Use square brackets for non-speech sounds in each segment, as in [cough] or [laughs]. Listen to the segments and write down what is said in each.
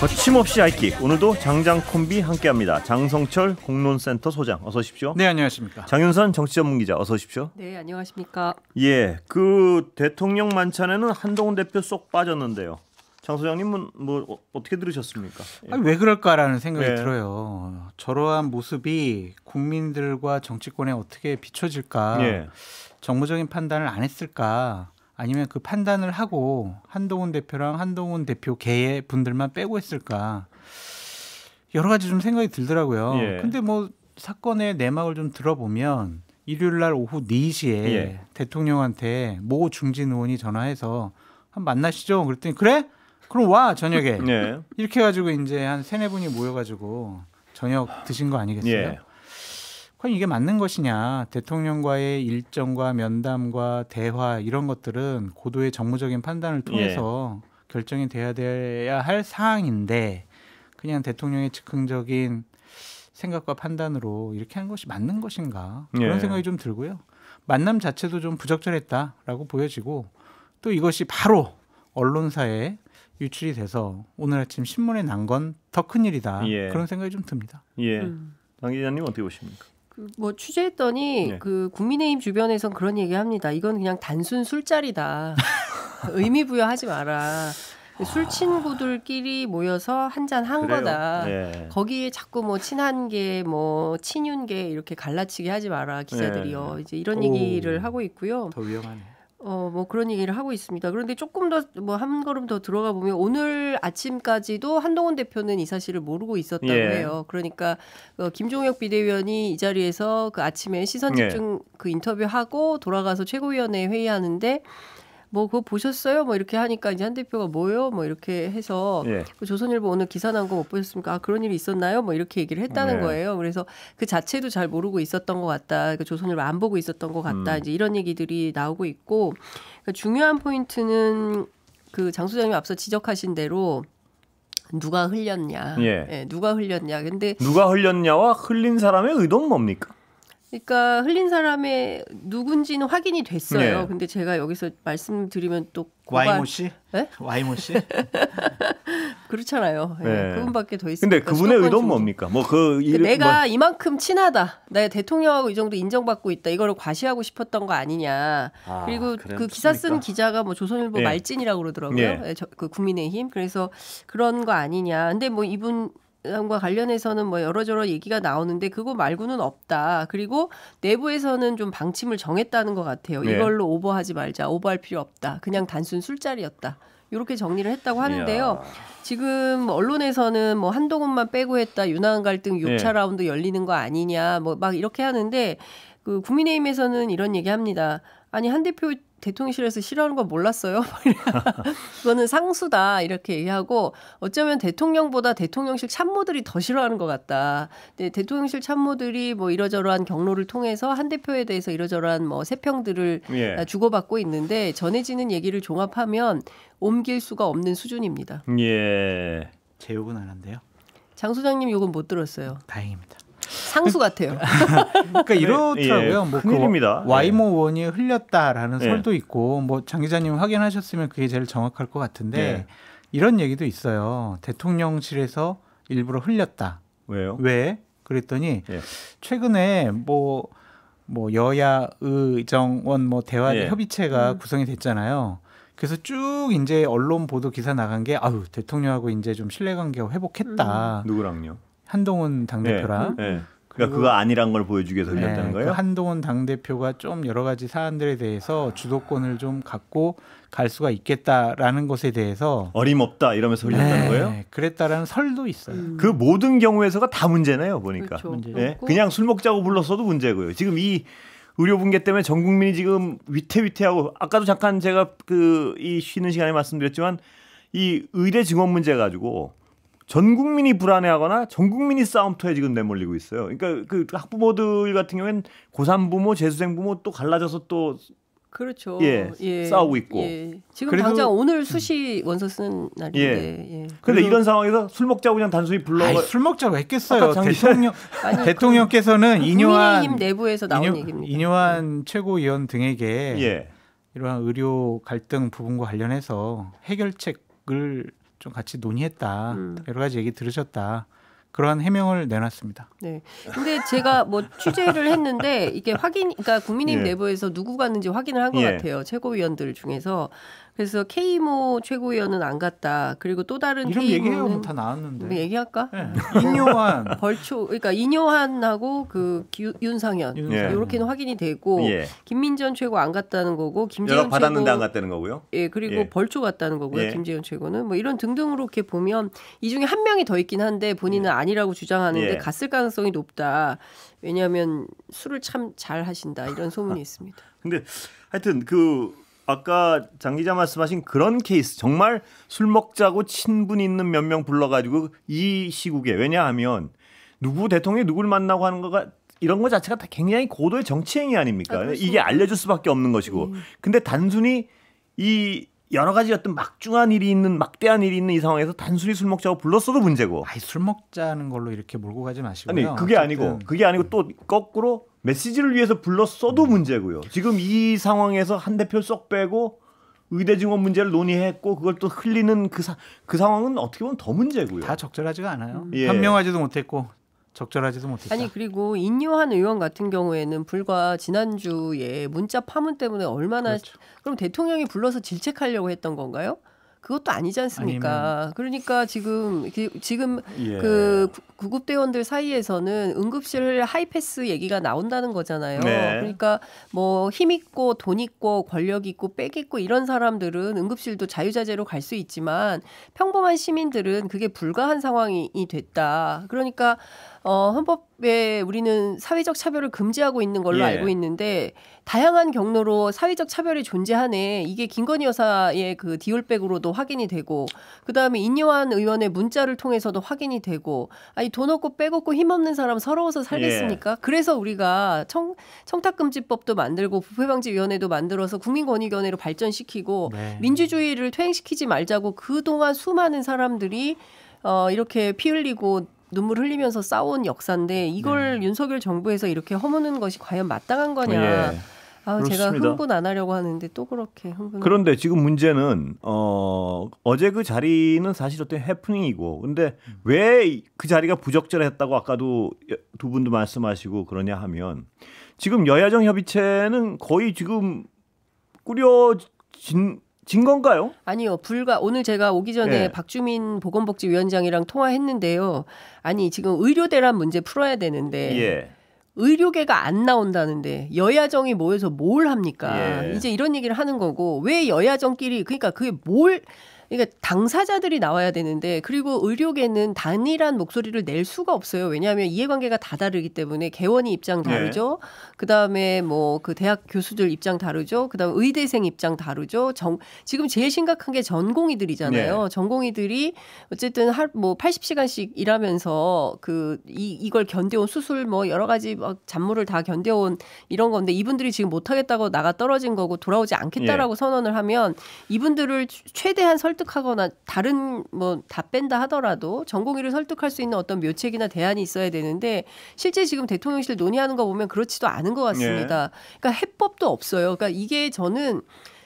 거침없이 하이킥 오늘도 장장 콤비 함께합니다. 장성철 공론센터 소장 어서 오십시오. 네 안녕하십니까. 장윤선 정치전문기자 어서 오십시오. 네 안녕하십니까. 예, 그 대통령 만찬에는 한동훈 대표 쏙 빠졌는데요. 장 소장님은 뭐 어, 어떻게 들으셨습니까? 예. 아니, 왜 그럴까라는 생각이 예. 들어요. 저러한 모습이 국민들과 정치권에 어떻게 비춰질까? 예. 정무적인 판단을 안 했을까? 아니면 그 판단을 하고 한동훈 대표랑 한동훈 대표 개의 분들만 빼고 했을까 여러 가지 좀 생각이 들더라고요. 예. 근데 뭐 사건의 내막을 좀 들어보면 일요일 날 오후 4시에 예. 대통령한테 모 중진 의원이 전화해서 한 만나시죠. 그랬더니 그래? 그럼 와 저녁에 예. 이렇게 해 가지고 이제 한 세네 분이 모여가지고 저녁 드신 거 아니겠어요? 예. 과연 이게 맞는 것이냐 대통령과의 일정과 면담과 대화 이런 것들은 고도의 정무적인 판단을 예. 통해서 예. 결정이 돼야 돼야 할 사항인데 그냥 대통령의 즉흥적인 생각과 판단으로 이렇게 한 것이 맞는 것인가 그런 예. 생각이 좀 들고요. 만남 자체도 좀 부적절했다라고 보여지고 또 이것이 바로 언론사에 유출이 돼서 오늘 아침 신문에 난 건 더 큰 일이다 예. 그런 생각이 좀 듭니다. 예. 음. 당 기자님 어떻게 보십니까? 그 뭐 취재했더니 네. 그 국민의힘 주변에선 그런 얘기합니다. 이건 그냥 단순 술자리다. [laughs] 의미 부여하지 마라. 그 술 아. 친구들끼리 모여서 한 잔 한 거다. 네. 거기에 자꾸 뭐 친한 게 뭐 친윤 게 이렇게 갈라치게 하지 마라 기자들이요. 네. 이제 이런 얘기를 하고 있고요. 더 위험하네. 어, 뭐 그런 얘기를 하고 있습니다. 그런데 조금 더 뭐 한 걸음 더 들어가 보면 오늘 아침까지도 한동훈 대표는 이 사실을 모르고 있었다고 예. 해요. 그러니까 어, 김종혁 비대위원이 이 자리에서 그 아침에 시선 예. 집중 예. 그 인터뷰하고 돌아가서 최고위원회 회의하는데 뭐 그거 보셨어요? 뭐 이렇게 하니까 이제 한 대표가 뭐요? 뭐 이렇게 해서 예. 그 조선일보 오늘 기사 난 거 못 보셨습니까? 아 그런 일이 있었나요? 뭐 이렇게 얘기를 했다는 예. 거예요. 그래서 그 자체도 잘 모르고 있었던 것 같다. 그 조선일보 안 보고 있었던 것 같다. 음. 이제 이런 얘기들이 나오고 있고 그러니까 중요한 포인트는 그 장소장님 앞서 지적하신 대로 누가 흘렸냐. 예. 예. 누가 흘렸냐. 근데 누가 흘렸냐와 흘린 사람의 의도는 뭡니까? 그러니까 흘린 사람의 누군지는 확인이 됐어요. 네. 근데 제가 여기서 말씀드리면 또 고발... 와이모 씨? 네? 예? 와이모 씨? [laughs] 그렇잖아요. 예, 네. 그분밖에 더 있어요. 근데 그분의 의도는 중 뭡니까? 뭐그 일... 그러니까 내가 뭐... 이만큼 친하다. 나 대통령하고 이 정도 인정받고 있다. 이거를 과시하고 싶었던 거 아니냐. 아, 그리고 그 그랬습니까? 그 기사 쓴 기자가 뭐 조선일보 네. 말진이라고 그러더라고요. 네. 예, 저, 그 국민의힘. 그래서 그런 거 아니냐. 근데 뭐 이분 과 관련해서는 뭐 여러저러 얘기가 나오는데 그거 말고는 없다. 그리고 내부에서는 좀 방침을 정했다는 것 같아요. 네. 이걸로 오버하지 말자. 오버할 필요 없다. 그냥 단순 술자리였다. 이렇게 정리를 했다고 하는데요. 이야. 지금 언론에서는 뭐 한동훈만 빼고 했다. 유난 갈등 6차 네. 라운드 열리는 거 아니냐. 뭐 막 이렇게 하는데 그 국민의힘에서는 이런 얘기합니다. 아니 한 대표 대통령실에서 싫어하는 건 몰랐어요. 그거는 [laughs] 상수다 이렇게 얘기하고 어쩌면 대통령보다 대통령실 참모들이 더 싫어하는 것 같다. 근데 대통령실 참모들이 뭐 이러저러한 경로를 통해서 한 대표에 대해서 이러저러한 뭐 세평들을 예. 아, 주고받고 있는데 전해지는 얘기를 종합하면 옮길 수가 없는 수준입니다. 예. 제 욕은 안 한대요. 장 소장님 욕은 못 들었어요. 다행입니다. 상수 같아요. [laughs] 그러니까 네. 이렇더라고요. 네, 뭐 큰일입니다. 그 와이모 예. 원이 흘렸다라는 예. 설도 있고 뭐장 기자님 확인하셨으면 그게 제일 정확할 것 같은데 이런 얘기도 있어요. 대통령실에서 일부러 흘렸다. 왜요? 왜? 그랬더니 최근에 뭐뭐 뭐 여야 의정원 뭐 대화 예. 협의체가 음. 구성이 됐잖아요. 그래서 쭉 이제 언론 보도 기사 나간 게 아유 대통령하고 이제 좀 신뢰 관계 회복했다. 음. 누구랑요? 한동훈 당대표랑 네. 그러니까 그거 아니란 걸 보여주기 위해서 네, 흘렸다는 네, 거예요. 그 한동훈 당 대표가 좀 여러 가지 사안들에 대해서 아. 주도권을 좀 갖고 갈 수가 있겠다라는 것에 대해서 어림없다 이러면서 흘렸다는 네, 거예요. 그랬다라는 설도 있어요. 음. 그 모든 경우에서가 다 문제네요, 보니까. 그렇죠. 네, 그냥 술 먹자고 불렀어도 문제고요. 지금 이 의료 붕괴 때문에 전 국민이 지금 위태위태하고 아까도 잠깐 제가 그 이 쉬는 시간에 말씀드렸지만 이 의대 증원 문제 가지고 전 국민이 불안해하거나 전 국민이 싸움터에 지금 내몰리고 있어요. 그러니까 그 학부모들 같은 경우엔 고3 부모, 재수생 부모 또 갈라져서 또 그렇죠. 예, 예. 싸우고 있고. 예. 지금 그래서, 당장 음. 오늘 수시 원서 쓰는 날인데. 예. 그런데 예. 이런 상황에서 술 먹자고 그냥 단순히 불러. 아이, 술 먹자고 했겠어요. 아, 대통령 [laughs] 아니, 대통령께서는 그, 인요한 의힘 내부에서 나온 인요, 얘기입니다. 인요한 최고위원 등에게 예. 이러한 의료 갈등 부분과 관련해서 해결책을 좀 같이 논의했다. 음. 여러 가지 얘기 들으셨다. 그러한 해명을 내놨습니다. 네. 근데 제가 뭐 취재를 했는데 이게 확인, 그러니까 국민의힘 예. 내부에서 누구 갔는지 확인을 한것 예. 같아요. 최고위원들 중에서 그래서 케이모 최고위원은 안 갔다. 그리고 또 다른 이름 얘기해요. 다 나왔는데. 뭐 얘기할까? 네. 인요한 [laughs] 벌초 그러니까 인요환하고그 기, 윤상현 예. 요렇게는 확인이 되고 예. 김민전 최고 안 갔다는 거고 김재현 받았는데 안 갔다는 거고요. 예 그리고 예. 벌초 갔다는 거고요. 예. 김재현 최고는 뭐 이런 등등으로 이렇게 보면 이 중에 한 명이 더 있긴 한데 본인은 예. 아니라고 주장하는데 갔을 가능성이 높다. 왜냐하면 술을 참 잘 하신다 이런 소문이 아. 있습니다. 근데 하여튼 그 아까 장 기자 말씀하신 그런 케이스 정말 술 먹자고 친분 있는 몇 명 불러가지고 이 시국에 왜냐하면 누구 대통령이 누구를 만나고 하는 거가 이런 거 자체가 다 굉장히 고도의 정치행위 아닙니까? 아, 이게 알려줄 수밖에 없는 것이고 음. 근데 단순히 이 여러 가지 어떤 막중한 일이 있는 막대한 일이 있는 이 상황에서 단순히 술 먹자고 불렀어도 문제고. 아술 먹자는 걸로 이렇게 몰고 가지 마시고요. 아니 그게 어쨌든. 아니고 그게 아니고 또 거꾸로 메시지를 위해서 불렀어도 음. 문제고요. 지금 이 상황에서 한 대표 쏙 빼고 의대 증원 문제를 논의했고 그걸 또 흘리는 그, 사, 그 상황은 어떻게 보면 더 문제고요. 다 적절하지가 않아요. 예. 현명하지도 못했고 적절하지도 못했다. 아니 그리고 인요한 의원 같은 경우에는 불과 지난주에 문자 파문 때문에 얼마나 그렇죠. 그럼 대통령이 불러서 질책하려고 했던 건가요? 그것도 아니지 않습니까? 아니면... 그러니까 지금 지금 예. 그 구급대원들 사이에서는 응급실 하이패스 얘기가 나온다는 거잖아요. 네. 그러니까 뭐 힘 있고 돈 있고 권력 있고 빽 있고 이런 사람들은 응급실도 자유자재로 갈 수 있지만 평범한 시민들은 그게 불가한 상황이 됐다. 그러니까 어, 헌법에 우리는 사회적 차별을 금지하고 있는 걸로 예. 알고 있는데 다양한 경로로 사회적 차별이 존재하네. 이게 김건희 여사의 그 디올백으로도 확인이 되고 그다음에 인요한 의원의 문자를 통해서도 확인이 되고 아니 돈 없고 빼곡고 힘없는 사람 서러워서 살겠습니까? 예. 그래서 우리가 청, 청탁금지법도 만들고 부패방지위원회도 만들어서 국민권익위원회로 발전시키고 네. 민주주의를 퇴행시키지 말자고 그동안 수많은 사람들이 어, 이렇게 피 흘리고 눈물 흘리면서 싸운 역사인데 이걸 네. 윤석열 정부에서 이렇게 허무는 것이 과연 마땅한 거냐. 예. 아, 제가 흥분 안 하려고 하는데 또 그렇게 흥분. 그런데 지금 문제는 어 어제 그 자리는 사실 어떤 해프닝이고, 근데 음. 왜그 자리가 부적절했다고 아까도 두 분도 말씀하시고 그러냐 하면 지금 여야정 협의체는 거의 지금 꾸려진 진 건가요? 아니요. 불과 오늘 제가 오기 전에 네. 박주민 보건복지위원장이랑 통화했는데요. 아니 지금 의료대란 문제 풀어야 되는데 예. 의료계가 안 나온다는데 여야정이 모여서 뭘 합니까? 예. 이제 이런 얘기를 하는 거고 왜 여야정끼리 그러니까 그게 뭘 그러니까 당사자들이 나와야 되는데 그리고 의료계는 단일한 목소리를 낼 수가 없어요. 왜냐하면 이해관계가 다 다르기 때문에 개원이 입장 네. 다르죠. 네. 그다음에 뭐 그 대학 교수들 입장 다르죠. 그다음 의대생 입장 다르죠. 정, 지금 제일 심각한 게 전공의들이잖아요. 네. 전공의들이 어쨌든 할, 뭐 80시간씩 일하면서 그 이, 이걸 견뎌온 수술 뭐 여러 가지 막 잔무를 다 견뎌온 이런 건데 이분들이 지금 못하겠다고 나가 떨어진 거고 돌아오지 않겠다라고 네. 선언을 하면 이분들을 최대한 설 설득하거나 다른 뭐다 뺀다 하더라도 전공의를 설득할 수 있는 어떤 묘책이나 대안이 있어야 되는데 실제 지금 대통령실 논의하는 거 보면 그렇지도 않은 것 같습니다. 예. 그러니까 해법도 없어요. 그러니까 이게 저는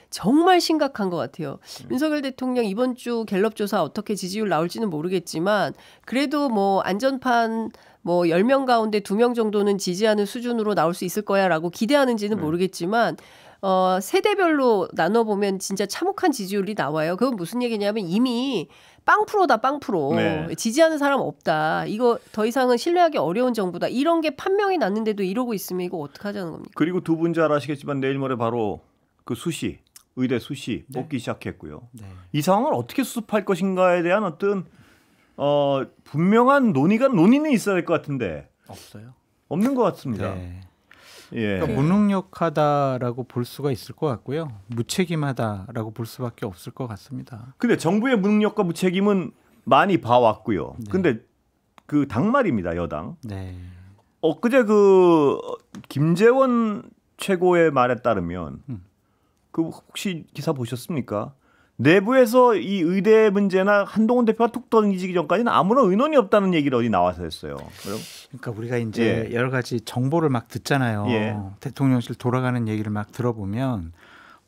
정말 심각한 것 같아요. 음. 윤석열 대통령 이번 주 갤럽 조사 어떻게 지지율 나올지는 모르겠지만 그래도 뭐 안전판 뭐 10명 가운데 2명 정도는 지지하는 수준으로 나올 수 있을 거야라고 기대하는지는 음. 모르겠지만 어, 세대별로 나눠보면 진짜 참혹한 지지율이 나와요. 그건 무슨 얘기냐면 이미 빵프로다 빵프로 네. 지지하는 사람 없다 이거 더 이상은 신뢰하기 어려운 정부다 이런 게 판명이 났는데도 이러고 있으면 이거 어떻게 하자는 겁니까? 그리고 두 분 잘 아시겠지만 내일 모레 바로 그 수시 의대 수시 네. 뽑기 시작했고요. 네. 이 상황을 어떻게 수습할 것인가에 대한 어떤 어 분명한 논의가 논의는 있어야 될 것 같은데 없어요. 없는 것 같습니다. 네. 예. 그러니까 네. 무능력하다라고 볼 수가 있을 것 같고요. 무책임하다라고 볼 수밖에 없을 것 같습니다. 근데 정부의 무능력과 무책임은 많이 봐왔고요. 네. 근데 그 당말입니다 여당. 네. 엊그제 어, 그 김재원 최고의 말에 따르면 음. 그 혹시 기사 보셨습니까? 내부에서 이 의대 문제나 한동훈 대표가 툭 던지기 전까지는 아무런 의논이 없다는 얘기를 어디 나와서 했어요. 그러니까 우리가 이제 예. 여러 가지 정보를 막 듣잖아요. 예. 대통령실 돌아가는 얘기를 막 들어보면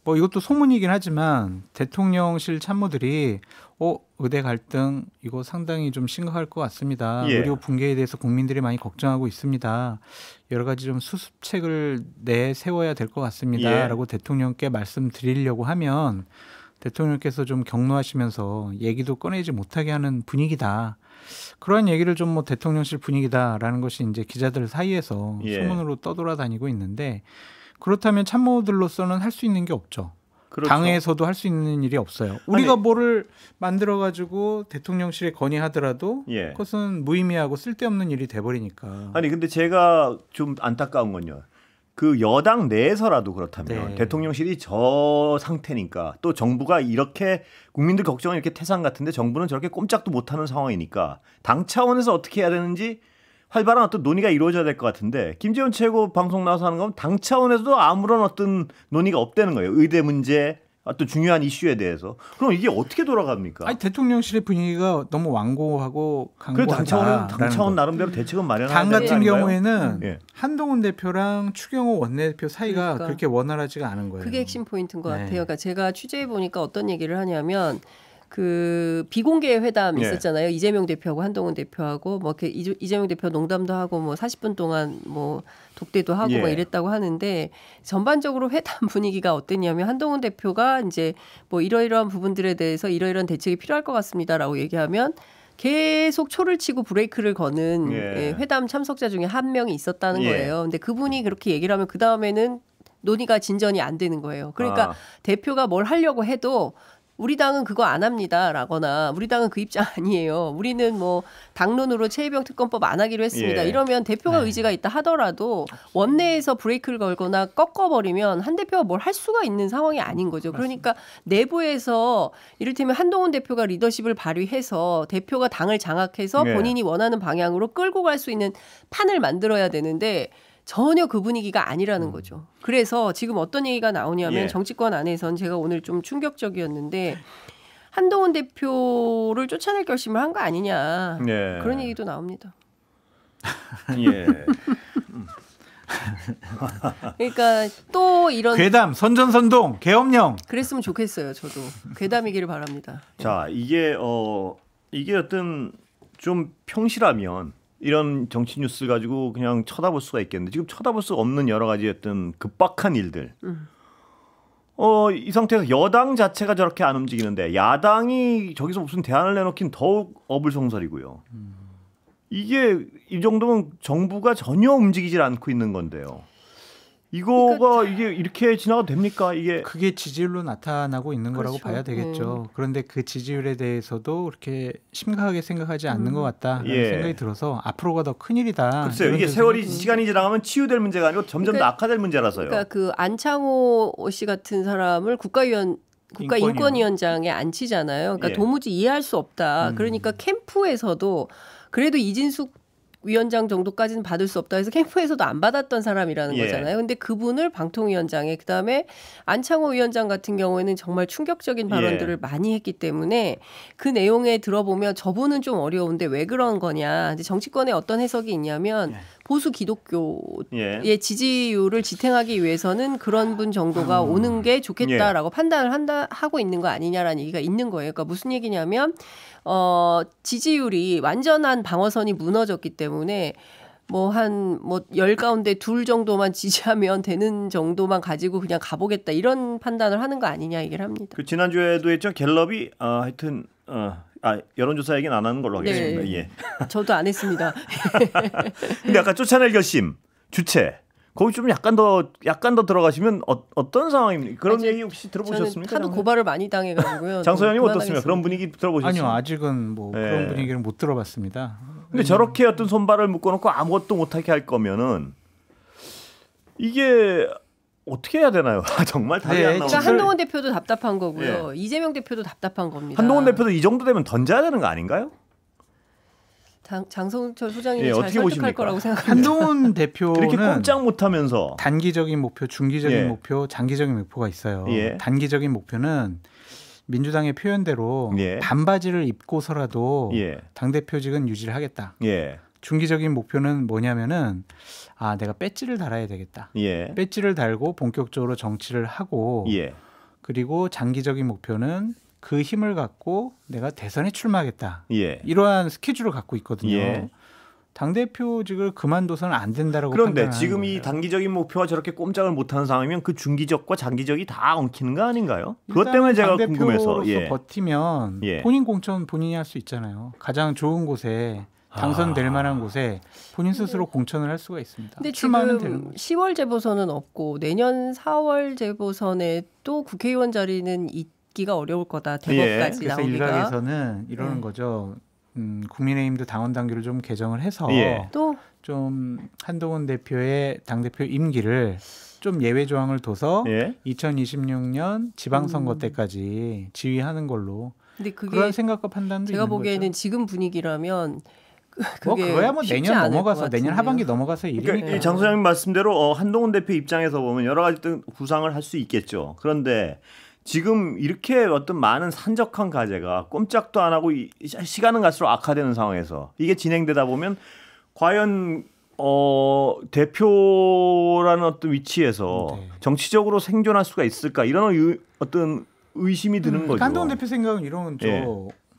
뭐 이것도 소문이긴 하지만 대통령실 참모들이 어 의대 갈등 이거 상당히 좀 심각할 것 같습니다. 예. 의료 붕괴에 대해서 국민들이 많이 걱정하고 있습니다. 여러 가지 좀 수습책을 내 세워야 될 것 같습니다라고 예. 대통령께 말씀드리려고 하면 대통령께서 좀격노하시면서 얘기도 꺼내지 못하게 하는 분위기다. 그런 얘기를 좀 뭐 대통령실 분위기다라는 것이 이제 기자들 사이에서 예. 소문으로 떠돌아다니고 있는데 그렇다면 참모들로서는 할 수 있는 게 없죠. 그렇죠. 당에서도 할 수 있는 일이 없어요. 우리가 아니, 뭐를 만들어 가지고 대통령실에 건의하더라도 예. 그것은 무의미하고 쓸데없는 일이 돼 버리니까. 아니 근데 제가 좀 안타까운 건요. 그 여당 내에서라도 그렇다면 네. 대통령실이 저 상태니까 또 정부가 이렇게 국민들 걱정은 이렇게 태산 같은데 정부는 저렇게 꼼짝도 못하는 상황이니까 당 차원에서 어떻게 해야 되는지 활발한 어떤 논의가 이루어져야 될 것 같은데 김재원 최고 방송 나와서 하는 건 당 차원에서도 아무런 어떤 논의가 없다는 거예요. 의대 문제, 아, 또 중요한 이슈에 대해서 그럼 이게 어떻게 돌아갑니까? 아니 대통령실의 분위기가 너무 완고하고 강고하다. 당차원 당차원 나름대로 대책은 마련하는 당 같은 요 경우에는 예. 한동훈 대표랑 추경호 원내대표 사이가 그러니까. 그렇게 원활하지가 않은 거예요. 그게 핵심 포인트인 것 네. 같아요. 그러니까 제가 취재해 보니까 어떤 얘기를 하냐면 그 비공개 회담 예. 있었잖아요. 예. 이재명 대표하고 한동훈 대표하고 뭐 이렇게 이재명 대표 농담도 하고 뭐 40분 동안 뭐 독대도 하고 뭐 예. 막 이랬다고 하는데 전반적으로 회담 [laughs] 분위기가 어땠냐면 한동훈 대표가 이제 뭐 이러이러한 부분들에 대해서 이러이러한 대책이 필요할 것 같습니다라고 얘기하면 계속 초를 치고 브레이크를 거는 예. 예, 회담 참석자 중에 한 명이 있었다는 예. 거예요. 근데 그분이 그렇게 얘기를 하면 그 다음에는 논의가 진전이 안 되는 거예요. 그러니까 아. 대표가 뭘 하려고 해도 우리 당은 그거 안 합니다라거나 우리 당은 그 입장 [laughs] 아니에요. 우리는 뭐 당론으로 체위병 특검법 안 하기로 했습니다. 예. 이러면 대표가 네. 의지가 있다 하더라도 원내에서 브레이크를 걸거나 꺾어버리면 한 대표가 뭘 할 수가 있는 상황이 아닌 거죠. 그러니까 맞습니다. 내부에서 이를테면 한동훈 대표가 리더십을 발휘해서 대표가 당을 장악해서 예. 본인이 원하는 방향으로 끌고 갈 수 있는 판을 만들어야 되는데 전혀 그 분위기가 아니라는 음. 거죠. 그래서 지금 어떤 얘기가 나오냐면 예. 정치권 안에선 제가 오늘 좀 충격적이었는데 한동훈 대표를 쫓아낼 결심을 한 거 아니냐 예. 그런 얘기도 나옵니다. [laughs] 예. 그러니까 또 이런 괴담 선전선동 계엄령 그랬으면 좋겠어요 저도 괴담이기를 바랍니다. 자 이게 어 이게 어떤 좀 평시라면 이런 정치 뉴스 가지고 그냥 쳐다볼 수가 있겠는데 지금 쳐다볼 수 없는 여러 가지 어떤 급박한 일들. 음. 어, 이 상태에서 여당 자체가 저렇게 안 움직이는데 야당이 저기서 무슨 대안을 내놓긴 더욱 어불성설이고요. 음. 이게 이 정도면 정부가 전혀 움직이질 않고 있는 건데요. 이거가 이게 이렇게 지나가 도 됩니까? 이게 그게 지지율로 나타나고 있는 그렇죠. 거라고 봐야 되겠죠. 네. 그런데 그 지지율에 대해서도 그렇게 심각하게 생각하지 않는 것 음. 같다라는 예. 생각이 들어서 앞으로가 더 큰 일이다. 글쎄요, 이게 세월이 시간이 지나가면 치유될 문제가 아니고 점점 그러니까, 더 악화될 문제라서요. 그러니까 그 안창호 씨 같은 사람을 국가위원 국가 인권위원장에 앉히잖아요. 그러니까 예. 도무지 이해할 수 없다. 음. 그러니까 캠프에서도 그래도 이진숙 위원장 정도까지는 받을 수 없다 해서 캠프에서도 안 받았던 사람이라는 예. 거잖아요. 근데 그분을 방통위원장에 그다음에 안창호 위원장 같은 경우에는 정말 충격적인 예. 발언들을 예. 많이 했기 때문에 그 내용에 들어보면 저분은 좀 어려운데 왜 그런 거냐. 이제 정치권에 어떤 해석이 있냐면 예. 보수 기독교의 예. 지지율을 지탱하기 위해서는 그런 분 정도가 음. 오는 게 좋겠다라고 예. 판단을 한다 하고 있는 거 아니냐라는 얘기가 있는 거예요. 그러니까 무슨 얘기냐면 어 지지율이 완전한 방어선이 무너졌기 때문에 뭐한뭐열 가운데 둘 정도만 [laughs] 지지하면 되는 정도만 가지고 그냥 가보겠다 이런 판단을 하는 거 아니냐 얘기를 합니다. 그 지난주에도 했죠 갤럽이 아 하여튼 어. 아 여론조사 얘기는 안 하는 걸로 네. 하겠습니다. 네. 예. 저도 안 했습니다. [laughs] 근데 아까 쫓아낼 결심 주체 거기 좀 약간 더 약간 더 들어가시면 어, 떤 상황입니까? 그런 아직, 얘기 혹시 들어보셨습니까? 저는 하도 고발을 많이 당해가지고요. [laughs] 장소연님 어떻습니까? 그런 분위기 들어보셨어요? 아니요, 아직은 뭐 네. 그런 분위기를 못 들어봤습니다. 근데 음. 저렇게 어떤 손발을 묶어놓고 아무것도 못하게 할 거면은 이게 어떻게 해야 되나요? [laughs] 정말 답이 네, 안 나오죠. 그러니까 한동훈 대표도 답답한 거고요. 네. 이재명 대표도 답답한 겁니다. 한동훈 대표도 이 정도 되면 던져야 되는 거 아닌가요? 장, 장성철 소장님이 예, 잘 어떻게 설득할 거라고 생각합니다. 한동훈 [laughs] 대표는 이렇게 꼼짝 못하면서 단기적인 목표, 중기적인 예. 목표, 장기적인 목표가 있어요. 예. 단기적인 목표는 민주당의 표현대로 예. 반바지를 입고서라도 예. 당 대표직은 유지를 하겠다. 예. 중기적인 목표는 뭐냐면은 아 내가 배지를 달아야 되겠다. 배지를 달고 본격적으로 정치를 하고 그리고 장기적인 목표는 그 힘을 갖고 내가 대선에 출마하겠다. 예. 이러한 스케줄을 갖고 있거든요. 예. 당 대표직을 그만둬서는 안 된다라고 그런데 지금 거예요. 이 단기적인 목표와 저렇게 꼼짝을 못하는 상황이면 그 중기적과 장기적이 다 엉키는 거 아닌가요? 그것 때문에 제가 궁금해서 예. 버티면 예. 본인 공천 본인이 할 수 있잖아요. 가장 좋은 곳에 당선될 아. 만한 곳에 본인 스스로 공천을 할 수가 있습니다. 근데 출마하면 되는 거죠. 10월 재보선은 없고 내년 4월 재보선에 또 국회의원 자리는 있. 잡기가 어려울 거다. 예. 대법까지 예. 나오기가. 일각에서는 이러는 예. 거죠. 음, 국민의힘도 당원 당규를 좀 개정을 해서 예. 또좀 한동훈 대표의 당 대표 임기를 좀 예외 조항을 둬서 예. 2026년 지방선거 음. 때까지 지휘하는 걸로. 근데 그게 그런 생각과 판단도 제가 보기에는 거죠. 지금 분위기라면 그, 뭐 그거야 뭐 내년 넘어가서 내년 하반기 넘어가서 일이니까. 그러니까 장 소장님 말씀대로 어, 한동훈 대표 입장에서 보면 여러 가지 구상을 할 수 있겠죠. 그런데 지금 이렇게 어떤 많은 산적한 과제가 꼼짝도 안 하고 시간은 갈수록 악화되는 상황에서 이게 진행되다 보면 과연 어, 대표라는 어떤 위치에서 네. 정치적으로 생존할 수가 있을까 이런 의, 어떤 의심이 드는 음, 거죠. 한동훈 대표 생각은 이런 저 예.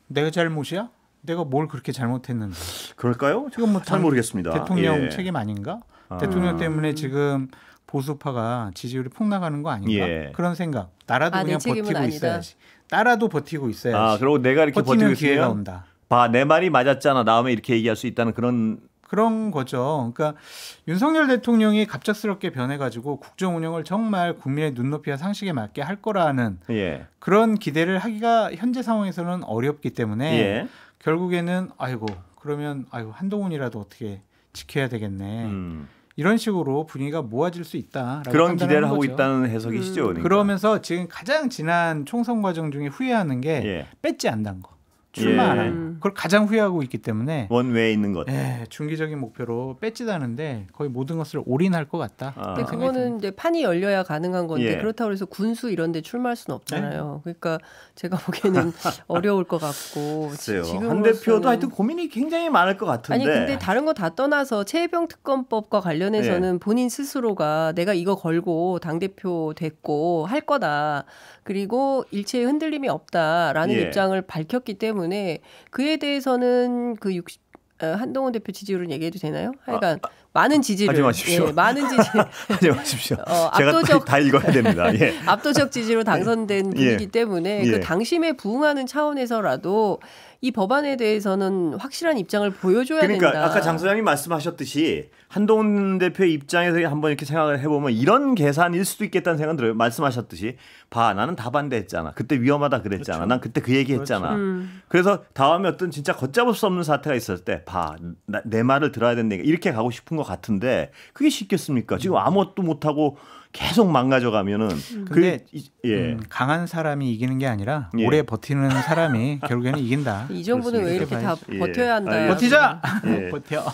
내가 잘못이야? 내가 뭘 그렇게 잘못했는데? 그럴까요? 지금 뭐잘 모르겠습니다. 대통령 예. 책임 아닌가? 아. 대통령 때문에 지금 보수파가 지지율이 폭락하는 거 아닌가 예. 그런 생각. 나라도 아, 그냥 버티고 아니다. 있어야지. 나라도 버티고 있어야지. 아 그리고 내가 이렇게 버티면 버티고 기회가 온다. 봐내 말이 맞았잖아. 다음에 이렇게 얘기할 수 있다는 그런 그런 거죠. 그러니까 윤석열 대통령이 갑작스럽게 변해가지고 국정 운영을 정말 국민의 눈높이와 상식에 맞게 할 거라는 예. 그런 기대를 하기가 현재 상황에서는 어렵기 때문에 예. 결국에는 아이고 그러면 아이고 한동훈이라도 어떻게 지켜야 되겠네. 음. 이런 식으로 분위기가 모아질 수 있다. 그런 기대를 하고 거죠. 있다는 해석이시죠. 음. 그러 그러니까. 그러면서 지금 가장 지난 총선 과정 중에 후회하는 게 예. 배지 않는 거. 출마 안 하는 그걸 가장 후회하고 있기 때문에 원외에 있는 것. 예, 중기적인 목표로 뺏지다는데 거의 모든 것을 올인할 것 같다. 아. 근데 그거는 이제 판이 열려야 가능한 건데 예. 그렇다고 해서 군수 이런 데 출마할 수는 없잖아요. 네? 그러니까 제가 보기에는 [laughs] 어려울 것 같고 지금 한 대표도 하여튼 고민이 굉장히 많을 것 같은데. 아니 근데 다른 거 다 떠나서 채해병 특검법과 관련해서는 예. 본인 스스로가 내가 이거 걸고 당 대표 됐고 할 거다. 그리고 일체의 흔들림이 없다라는 예. 입장을 밝혔기 때문에 때문에 그에 대해서는 그 60, 어, 한동훈 대표 지지율은 얘기해도 되나요? 하여간 아, 아, 많은 지지를 하지 마십시오. 예, 많은 지지 [laughs] 하지 마십시오. 어, 압도적 다 읽어야 됩니다. 예. [laughs] 압도적 지지로 당선된 예. 분이기 때문에 예. 그 당심에 부응하는 차원에서라도 이 법안에 대해서는 확실한 입장을 보여줘야 그러니까 된다. 그러니까 아까 장 소장님 말씀하셨듯이 한동훈 대표의 입장에서 한번 이렇게 생각을 해보면 이런 계산일 수도 있겠다는 생각 들어요. 말씀하셨듯이 봐 나는 다 반대했잖아 그때 위험하다 그랬잖아 그렇죠. 난 그때 그 얘기했잖아 그렇죠. 음. 그래서 다음에 어떤 진짜 걷잡을 수 없는 사태가 있을때 봐 내 말을 들어야 된다 이렇게 가고 싶은 것 같은데 그게 쉽겠습니까 지금 음. 아무것도 못하고 계속 망가져가면은 음. 그 근데 그, 예. 음, 강한 사람이 이기는 게 아니라 예. 오래 버티는 사람이 결국에는 이긴다. [laughs] 이 정부는 왜 이렇게 다 예. 버텨야 한다. 아, 예. 버티자. 예. [laughs] 버텨.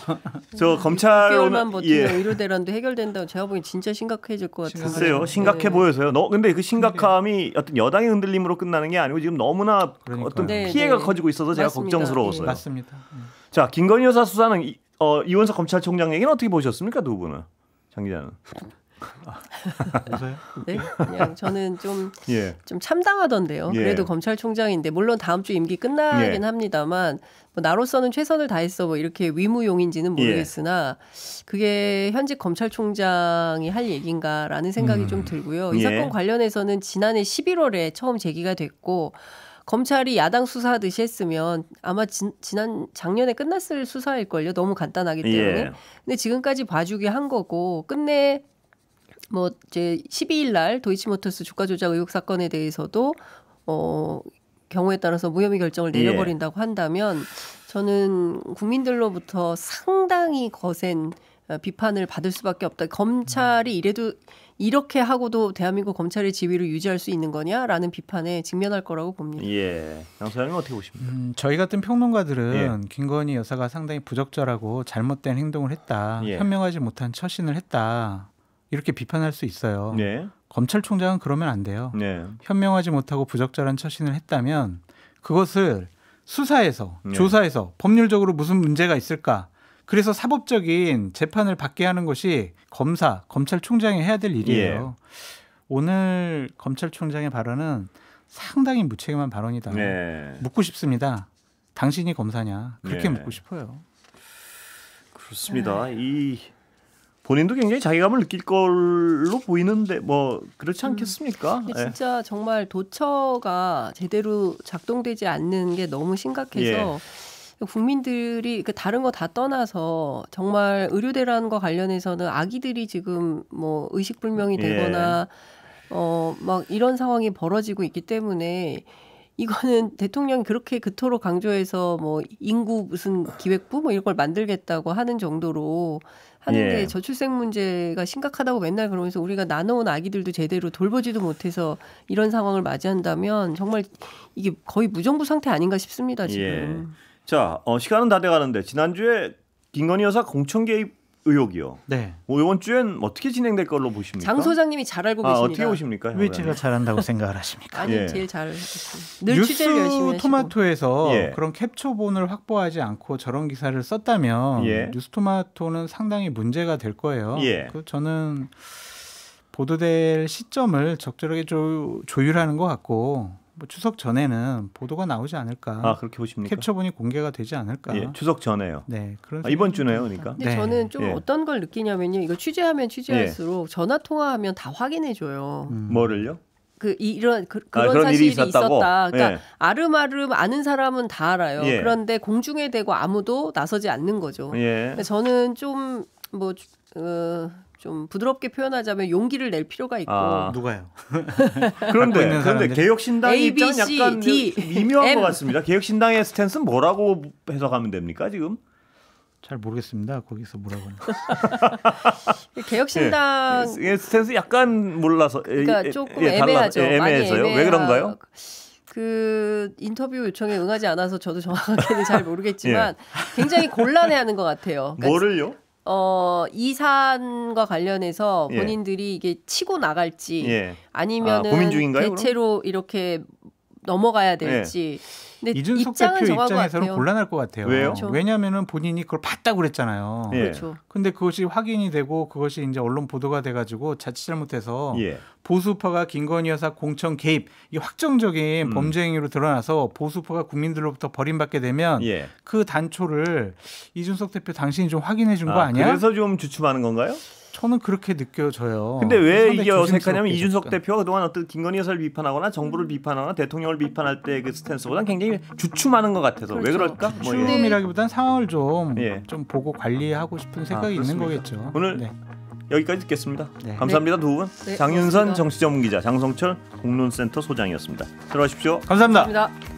저 음, 검찰 오만 예. 버티면 의료대란도 해결된다고 제가 보기엔 진짜 심각해질 것 같아요. 글쎄요, 심각해 네. 보여서요. 너 근데 그 심각한 싸움이 어떤 여당의 흔들림으로 끝나는 게 아니고 지금 너무나 그러니까요. 어떤 네, 피해가 네. 커지고 있어서 제가 맞습니다. 걱정스러웠어요. 네. 맞습니다. 네. 자 김건희 여사 수사는 이, 어, 이원석 검찰총장 얘기는 어떻게 보셨습니까 두 분은 장 기자는? 아. 네, 그냥 저는 좀좀 예. 좀 참담하던데요. 예. 그래도 검찰총장인데 물론 다음 주 임기 끝나긴 예. 합니다만 뭐 나로서는 최선을 다했어 뭐 이렇게 위무용인지는 예. 모르겠으나 그게 현직 검찰총장이 할 얘긴가라는 생각이 음. 좀 들고요. 이 예. 사건 관련해서는 지난해 11월에 처음 제기가 됐고 검찰이 야당 수사하듯이 했으면 아마 진, 지난 작년에 끝났을 수사일걸요. 너무 간단하기 때문에. 예. 근데 지금까지 봐주기 한 거고 끝내 뭐 이제 12일 날 도이치모터스 주가 조작 의혹 사건에 대해서도 어 경우에 따라서 무혐의 결정을 예. 내려버린다고 예. 한다면 저는 국민들로부터 상당히 거센 비판을 받을 수밖에 없다. 검찰이 이래도 이렇게 하고도 대한민국 검찰의 지위를 유지할 수 있는 거냐라는 비판에 직면할 거라고 봅니다. 예, 양사장님 어떻게 보십니까? 음, 저희 같은 평론가들은 예. 김건희 여사가 상당히 부적절하고 잘못된 행동을 했다, 예. 현명하지 못한 처신을 했다 이렇게 비판할 수 있어요. 네. 검찰총장은 그러면 안 돼요. 네. 현명하지 못하고 부적절한 처신을 했다면 그것을 수사해서 네. 조사해서 법률적으로 무슨 문제가 있을까? 그래서 사법적인 재판을 받게 하는 것이 검사, 검찰총장이 해야 될 일이에요. 예. 오늘 검찰총장의 발언은 상당히 무책임한 발언이다. 네. 묻고 싶습니다. 당신이 검사냐? 그렇게 네. 묻고 싶어요. 그렇습니다. 네. 이 본인도 굉장히 자기감을 느낄 걸로 보이는데 뭐 그렇지 음. 않겠습니까? 음, 근데 예. 진짜 예. 정말 도처가 제대로 작동되지 않는 게 너무 심각해서 예. 국민들이 그 다른 거 다 떠나서 정말 의료대란과 관련해서는 아기들이 지금 뭐 의식 불명이 예. 되거나 예. 어, 어막 이런 상황이 벌어지고 있기 때문에 이거는 대통령이 그렇게 그토록 강조해서 뭐 인구 무슨 기획부 뭐 이런 걸 만들겠다고 하는 정도로 하는데 예. 저출생 문제가 심각하다고 맨날 그러면서 우리가 나눠온 아기들도 제대로 돌보지도 못해서 이런 상황을 맞이한다면 정말 이게 거의 무정부 상태 아닌가 싶습니다 지금. 예. 자 어, 시간은 다 돼가는데 지난주에 김건희 여사 공천 개입 의혹이요. 네. 뭐 이번 주엔 뭐 어떻게 진행될 걸로 보십니까? 장 소장님이 잘 알고 아, 계십니다. 아, 어떻게 보십니까? 왜 제가 잘한다고 생각을 하십니까? 아니 예. 제일 잘늘 취재를 열심히 하시고. 토마토에서 예. 그런 캡처본을 확보하지 않고 저런 기사를 썼다면 예. 뉴스 토마토는 상당히 문제가 될 거예요. 예. 그 저는 보도될 시점을 적절하게 조, 조율하는 것 같고 뭐 추석 전에는 보도가 나오지 않을까. 아 그렇게 보십니까? 캡처본이 공개가 되지 않을까. 예, 추석 전에요. 네, 그런 아, 이번 주네요, 그러니까. 네. 저는 좀 예. 어떤 걸 느끼냐면요, 이거 취재하면 취재할수록 예. 전화 통화하면 다 확인해 줘요. 음. 뭐를요? 그 이런 그, 런 아, 사실이 있었다 있었다 그러니까 예. 아름아름 아는 사람은 다 알아요. 예. 그런데 공중에 대고 아무도 나서지 않는 거죠. 예. 저는 좀뭐 어, 좀 부드럽게 표현하자면 용기를 낼 필요가 있고 아. 누가요? [laughs] 그런데 그런데 개혁신당의 입장 약간 D, 미묘한 M. 것 같습니다. 개혁신당의 스탠스는 뭐라고 해석하면 됩니까 지금? 잘 모르겠습니다. 거기서 뭐라고 [laughs] 개혁신당 예. 예, 예, 스탠스 약간 몰라서 예, 그러니까 조금 예, 애매하죠. 예, 애매해서요. 왜 그런가요? 그 인터뷰 요청에 응하지 않아서 저도 정확하게는 잘 모르겠지만 [laughs] 예. 굉장히 곤란해하는 것 같아요. 그러니까 뭐를요? 어, 이 사안과 관련해서 예. 본인들이 이게 치고 나갈지 예. 아, 아니면은 아, 대체로 그럼? 이렇게 넘어가야 될지 예. 이준석 대표 입장에서는 곤란할 것 같아요. 왜요? 그렇죠. 왜냐하면 본인이 그걸 봤다고 그랬잖아요. 예. 그렇죠. 근데 그것이 확인이 되고 그것이 이제 언론 보도가 돼가지고 자칫 잘못해서 예. 보수파가 김건희 여사 공천 개입 이 확정적인 음. 범죄 행위로 드러나서 보수파가 국민들로부터 버림받게 되면 예. 그 단초를 이준석 대표 당신이 좀 확인해 준 거 아, 니야 그래서 좀 주춤하는 건가요? 저는 그렇게 느껴져요. 근데 왜 이게 어색하냐면 이준석 대표가 그동안 어떤 김건희 여사를 비판하거나 정부를 비판하거나 대통령을 비판할 때 그스탠스보다 굉장히 주춤하는 것 같아서 그렇죠. 왜 그럴까? 뭐 예. 주춤이라기보다는 상황을 좀 예. 좀 보고 관리하고 싶은 생각이 아, 있는 거겠죠. 오늘 네. 여기까지 듣겠습니다. 네. 감사합니다 네. 두 분. 네, 장윤선 정치전문기자 장성철 공론센터 소장이었습니다. 들어가십시오. 감사합니다. 감사합니다.